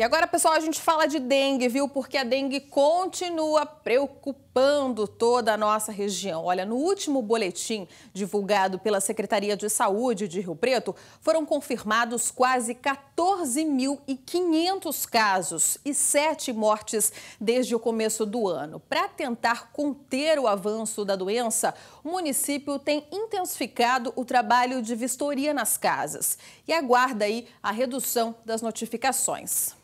E agora, pessoal, a gente fala de dengue, viu? Porque a dengue continua preocupando toda a nossa região. Olha, no último boletim divulgado pela Secretaria de Saúde de Rio Preto, foram confirmados quase 14.500 casos e sete mortes desde o começo do ano. Para tentar conter o avanço da doença, o município tem intensificado o trabalho de vistoria nas casas e aguarda aí a redução das notificações.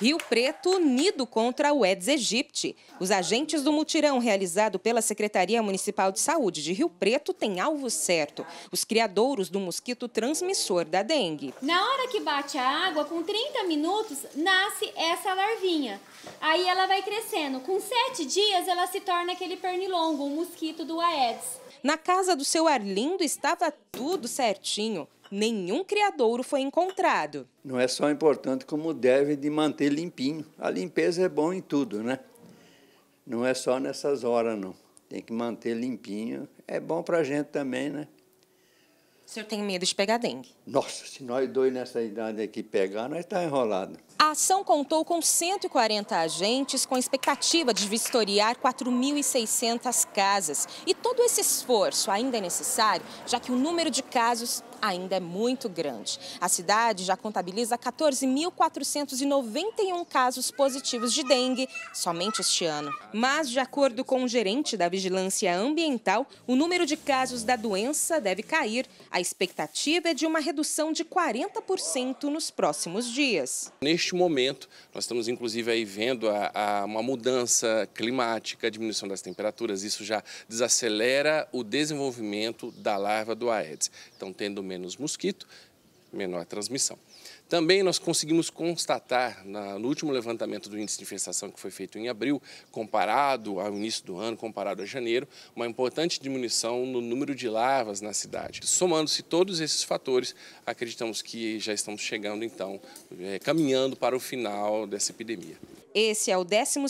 Rio Preto unido contra o Aedes aegypti. Os agentes do mutirão realizado pela Secretaria Municipal de Saúde de Rio Preto têm alvo certo, os criadouros do mosquito transmissor da dengue. Na hora que bate a água, com 30 minutos, nasce essa larvinha. Aí ela vai crescendo. Com 7 dias, ela se torna aquele pernilongo, o um mosquito do Aedes. Na casa do seu Arlindo estava tudo certinho nenhum criadouro foi encontrado. Não é só importante como deve de manter limpinho. A limpeza é bom em tudo, né? Não é só nessas horas, não. Tem que manter limpinho. É bom para a gente também, né? O senhor tem medo de pegar dengue? Nossa, se nós dois nessa idade aqui pegar, nós está enrolado. A ação contou com 140 agentes, com expectativa de vistoriar 4.600 casas. E todo esse esforço ainda é necessário, já que o número de casos ainda é muito grande. A cidade já contabiliza 14.491 casos positivos de dengue somente este ano. Mas, de acordo com o gerente da Vigilância Ambiental, o número de casos da doença deve cair. A expectativa é de uma redução de 40% nos próximos dias. Neste neste momento, nós estamos inclusive aí vendo a, a uma mudança climática, diminuição das temperaturas, isso já desacelera o desenvolvimento da larva do Aedes. Então, tendo menos mosquito, menor transmissão. Também nós conseguimos constatar, no último levantamento do índice de infestação que foi feito em abril, comparado ao início do ano, comparado a janeiro, uma importante diminuição no número de larvas na cidade. Somando-se todos esses fatores, acreditamos que já estamos chegando, então, é, caminhando para o final dessa epidemia. Esse é o 12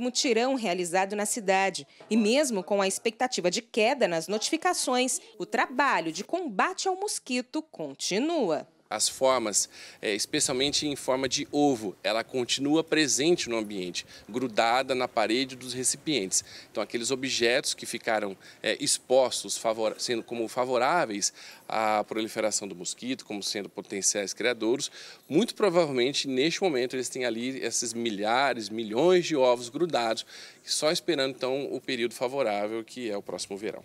mutirão realizado na cidade. E mesmo com a expectativa de queda nas notificações, o trabalho de combate ao mosquito continua as formas, é, especialmente em forma de ovo, ela continua presente no ambiente, grudada na parede dos recipientes. Então, aqueles objetos que ficaram é, expostos, favor, sendo como favoráveis à proliferação do mosquito, como sendo potenciais criadouros, muito provavelmente neste momento eles têm ali esses milhares, milhões de ovos grudados, só esperando então o período favorável que é o próximo verão.